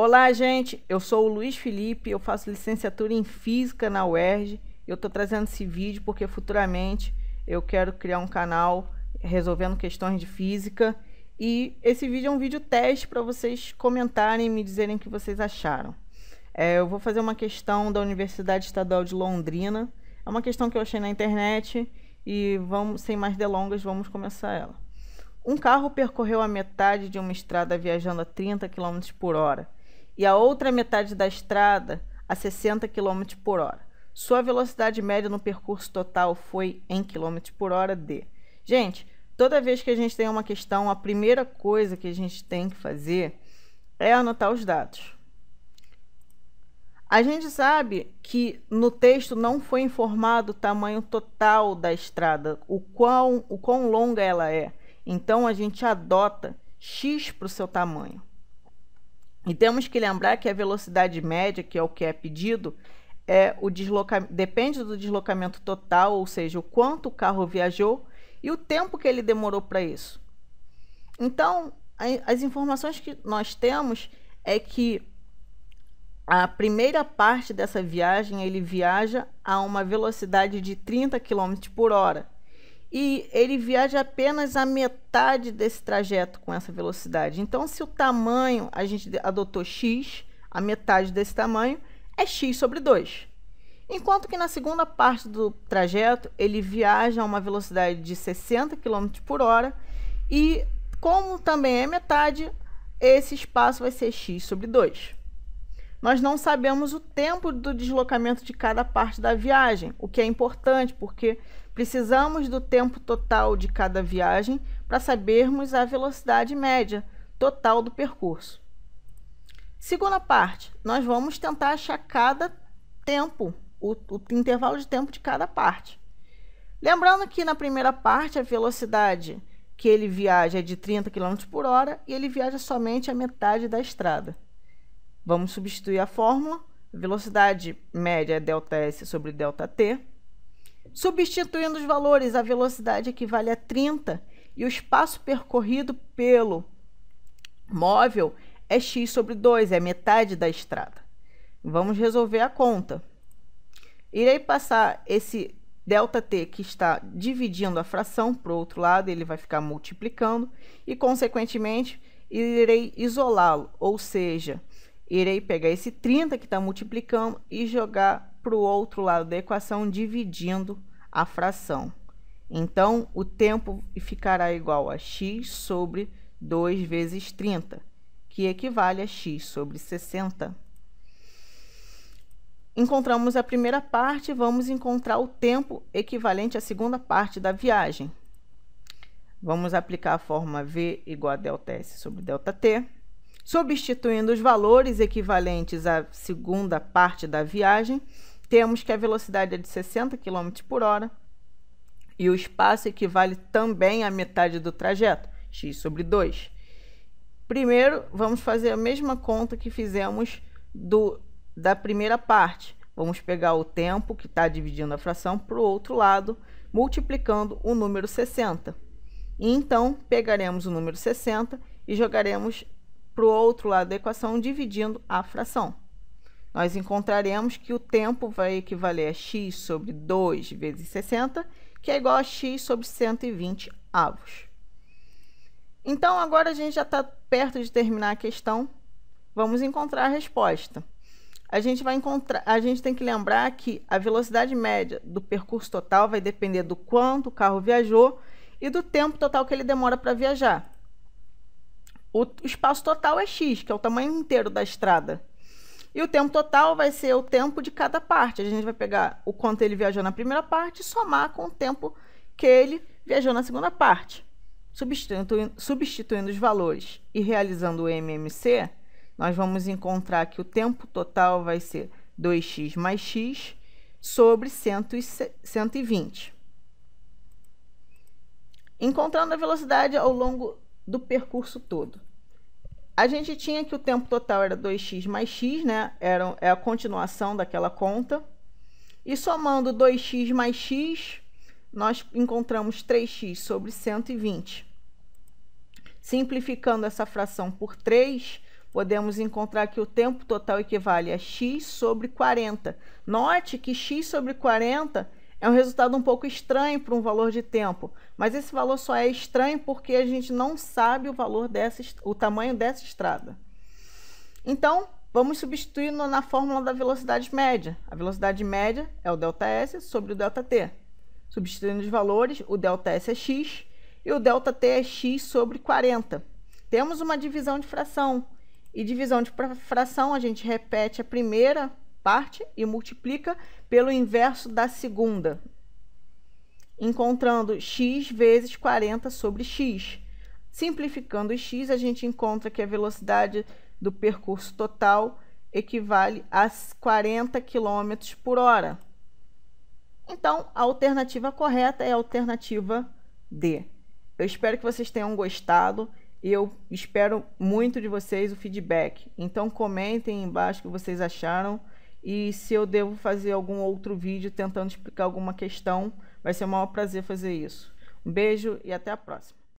Olá, gente. Eu sou o Luiz Felipe. Eu faço licenciatura em Física na UERJ. Eu estou trazendo esse vídeo porque futuramente eu quero criar um canal resolvendo questões de física. E esse vídeo é um vídeo teste para vocês comentarem e me dizerem o que vocês acharam. É, eu vou fazer uma questão da Universidade Estadual de Londrina. É uma questão que eu achei na internet e vamos, sem mais delongas, vamos começar ela. Um carro percorreu a metade de uma estrada viajando a 30 km por hora e a outra metade da estrada a 60 km por hora. Sua velocidade média no percurso total foi em km por hora de. Gente, toda vez que a gente tem uma questão, a primeira coisa que a gente tem que fazer é anotar os dados. A gente sabe que no texto não foi informado o tamanho total da estrada, o quão, o quão longa ela é. Então a gente adota x para o seu tamanho. E temos que lembrar que a velocidade média, que é o que é pedido, é o desloca, depende do deslocamento total, ou seja, o quanto o carro viajou e o tempo que ele demorou para isso. Então, as informações que nós temos é que a primeira parte dessa viagem ele viaja a uma velocidade de 30 km por hora e ele viaja apenas a metade desse trajeto com essa velocidade. Então, se o tamanho a gente adotou x, a metade desse tamanho é x sobre 2. Enquanto que na segunda parte do trajeto ele viaja a uma velocidade de 60 km por hora e, como também é metade, esse espaço vai ser x sobre 2. Nós não sabemos o tempo do deslocamento de cada parte da viagem, o que é importante porque precisamos do tempo total de cada viagem para sabermos a velocidade média total do percurso. Segunda parte, nós vamos tentar achar cada tempo, o, o intervalo de tempo de cada parte. Lembrando que na primeira parte a velocidade que ele viaja é de 30 km por hora e ele viaja somente a metade da estrada. Vamos substituir a fórmula, velocidade média é ΔS sobre ΔT. Substituindo os valores, a velocidade equivale a 30 e o espaço percorrido pelo móvel é x sobre 2, é metade da estrada. Vamos resolver a conta. Irei passar esse ΔT que está dividindo a fração para o outro lado, ele vai ficar multiplicando e, consequentemente, irei isolá-lo, ou seja, irei pegar esse 30 que está multiplicando e jogar para o outro lado da equação, dividindo a fração. Então, o tempo ficará igual a x sobre 2 vezes 30, que equivale a x sobre 60. Encontramos a primeira parte, vamos encontrar o tempo equivalente à segunda parte da viagem. Vamos aplicar a forma V igual a delta S sobre delta T. Substituindo os valores equivalentes à segunda parte da viagem, temos que a velocidade é de 60 km por hora e o espaço equivale também à metade do trajeto, x sobre 2. Primeiro, vamos fazer a mesma conta que fizemos do, da primeira parte. Vamos pegar o tempo que está dividindo a fração para o outro lado, multiplicando o número 60. E então, pegaremos o número 60 e jogaremos para o outro lado da equação dividindo a fração. Nós encontraremos que o tempo vai equivaler a x sobre 2 vezes 60, que é igual a x sobre 120 avos. Então, agora a gente já está perto de terminar a questão. Vamos encontrar a resposta. A gente vai encontrar, a gente tem que lembrar que a velocidade média do percurso total vai depender do quanto o carro viajou e do tempo total que ele demora para viajar. O espaço total é x, que é o tamanho inteiro da estrada. E o tempo total vai ser o tempo de cada parte. A gente vai pegar o quanto ele viajou na primeira parte e somar com o tempo que ele viajou na segunda parte. Substituindo, substituindo os valores e realizando o MMC, nós vamos encontrar que o tempo total vai ser 2x mais x sobre 120. Encontrando a velocidade ao longo do percurso todo. A gente tinha que o tempo total era 2x mais x, né? Era, é a continuação daquela conta. E somando 2x mais x, nós encontramos 3x sobre 120. Simplificando essa fração por 3, podemos encontrar que o tempo total equivale a x sobre 40. Note que x sobre 40 é um resultado um pouco estranho para um valor de tempo, mas esse valor só é estranho porque a gente não sabe o valor dessa, o tamanho dessa estrada. Então, vamos substituir na fórmula da velocidade média. A velocidade média é o ΔS sobre o ΔT. Substituindo os valores, o ΔS é x e o ΔT é x sobre 40. Temos uma divisão de fração. E divisão de fração, a gente repete a primeira parte e multiplica pelo inverso da segunda, encontrando x vezes 40 sobre x. Simplificando x, a gente encontra que a velocidade do percurso total equivale a 40 km por hora. Então, a alternativa correta é a alternativa D. Eu espero que vocês tenham gostado e eu espero muito de vocês o feedback. Então, comentem embaixo o que vocês acharam. E se eu devo fazer algum outro vídeo tentando explicar alguma questão, vai ser um maior prazer fazer isso. Um beijo e até a próxima.